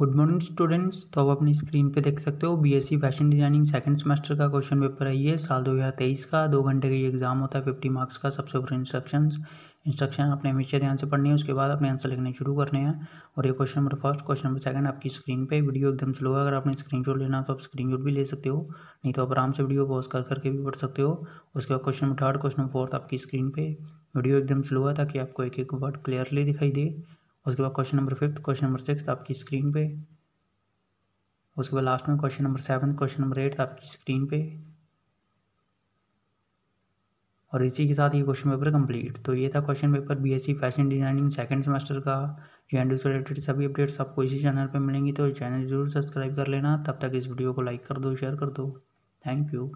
good morning students तो आप अपनी स्क्रीन पे देख सकते हो BSc fashion designing second semester का क्वेश्चन पेपर है ये साल 2023 का दो घंटे का ये एग्जाम होता है फिफ्टी मार्क्स का सबसे ऊपर इंस्ट्रक्शंस इंस्ट्रक्शन आपने हमेशा ध्यान से पढ़नी है उसके बाद अपने आंसर लिखने शुरू करने हैं और ये question number first question number second आपकी स्क्रीन पर वीडियो एकदम स्लो है अगर आपने शॉट लेना तो आप शॉट भी ले सकते हो नहीं तो आप आराम से वीडियो पॉज कर करके भी पढ़ सकते हो उसके बाद question number third question number fourth आपकी स्क्रीन पर वीडियो एकदम स्लो है ताकि आपको एक एक वर्ड क्लियरली दिखाई दे उसके बाद question number fifth question number six आपकी स्क्रीन पे उसके बाद लास्ट में question number seven question number eight आपकी स्क्रीन पे और इसी के साथ ये क्वेश्चन पेपर कंप्लीट तो ये था question paper BSc fashion designing second semester का एंड से रिलेटेड सभी अपडेट्स आपको इसी चैनल पर मिलेंगी तो चैनल जरूर सब्सक्राइब कर लेना तब तक इस वीडियो को लाइक कर दो शेयर कर दो थैंक यू